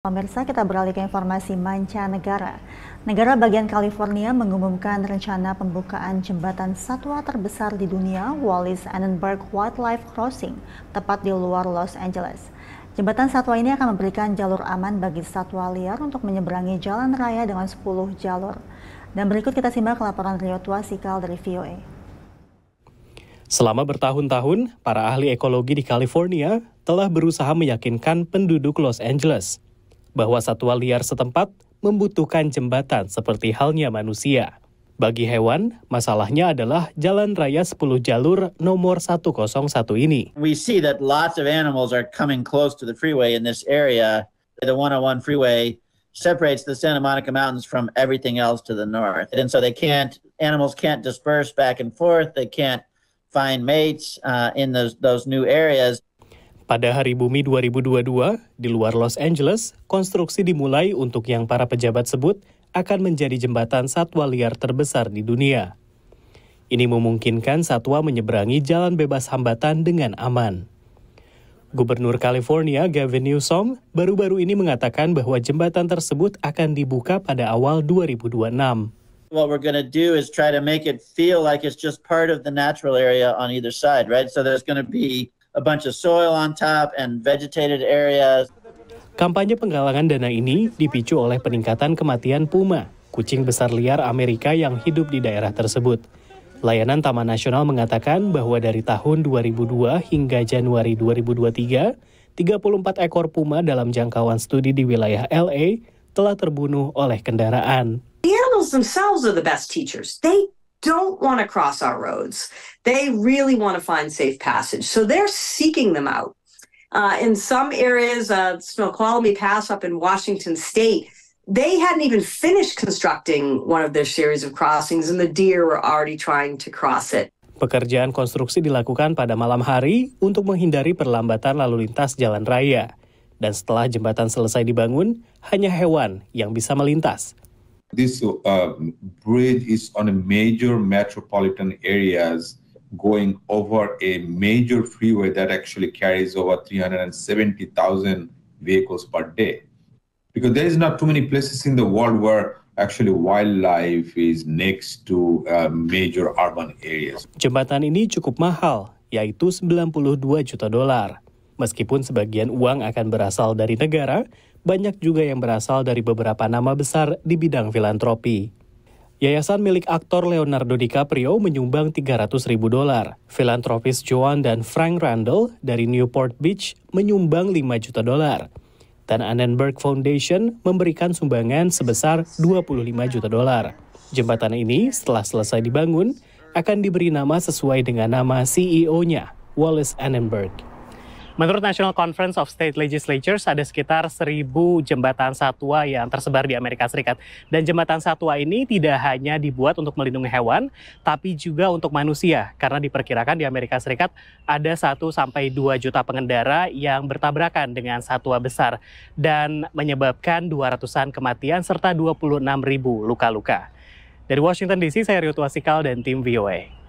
Pemirsa, kita beralih ke informasi mancanegara. Negara bagian California mengumumkan rencana pembukaan jembatan satwa terbesar di dunia, Wallis Annenberg Wildlife Crossing, tepat di luar Los Angeles. Jembatan satwa ini akan memberikan jalur aman bagi satwa liar untuk menyeberangi jalan raya dengan 10 jalur. Dan berikut kita simak laporan Rio Tua Sikal dari VOA. Selama bertahun-tahun, para ahli ekologi di California telah berusaha meyakinkan penduduk Los Angeles bahwa satwa liar setempat membutuhkan jembatan seperti halnya manusia. Bagi hewan, masalahnya adalah jalan raya 10 jalur nomor 101 ini. We see that lots of animals are coming close to the freeway in this area. The 101 freeway separates the Santa Monica Mountains from everything else to the north. And so they can't animals can't disperse back and forth, they can't find mates uh, in those those new areas. Pada hari bumi 2022, di luar Los Angeles, konstruksi dimulai untuk yang para pejabat sebut akan menjadi jembatan satwa liar terbesar di dunia. Ini memungkinkan satwa menyeberangi jalan bebas hambatan dengan aman. Gubernur California Gavin Newsom baru-baru ini mengatakan bahwa jembatan tersebut akan dibuka pada awal 2026. What we're going to do is try to make it feel like it's just part of the natural area on either side, right? So there's going to be a bunch of soil on top and vegetated areas. Kampanye penggalangan dana ini dipicu oleh peningkatan kematian puma, kucing besar liar Amerika yang hidup di daerah tersebut. Layanan Taman Nasional mengatakan bahwa dari tahun 2002 hingga Januari 2023, 34 ekor puma dalam jangkauan studi di wilayah LA telah terbunuh oleh kendaraan. The animals themselves are the best teachers. They don't want to cross our roads. They really want to find safe passage. So they're seeking them out. Uh, in some areas, uh, Snoqualmie Pass up in Washington state, they hadn't even finished constructing one of their series of crossings, and the deer were already trying to cross it. Pekerjaan konstruksi dilakukan pada malam hari untuk menghindari perlambatan lalu lintas jalan raya. Dan setelah jembatan selesai dibangun, hanya hewan yang bisa melintas, This uh, bridge is on a major metropolitan areas going over a major freeway that actually carries over 370,000 vehicles per day. Because there is not too many places in the world where actually wildlife is next to uh, major urban areas. Jembatan ini cukup mahal, yaitu 92 juta dolar. Meskipun sebagian uang akan berasal dari negara, banyak juga yang berasal dari beberapa nama besar di bidang filantropi. Yayasan milik aktor Leonardo DiCaprio menyumbang 300 ribu dolar. Filantropis Joan dan Frank Randall dari Newport Beach menyumbang 5 juta dolar. Dan Annenberg Foundation memberikan sumbangan sebesar 25 juta dolar. Jembatan ini setelah selesai dibangun akan diberi nama sesuai dengan nama CEO-nya, Wallace Annenberg. Menurut National Conference of State Legislatures, ada sekitar 1.000 jembatan satwa yang tersebar di Amerika Serikat. Dan jembatan satwa ini tidak hanya dibuat untuk melindungi hewan, tapi juga untuk manusia. Karena diperkirakan di Amerika Serikat ada 1-2 juta pengendara yang bertabrakan dengan satwa besar dan menyebabkan 200-an kematian serta 26 ribu luka-luka. Dari Washington DC, saya Rio Tuasikal dan tim VOA.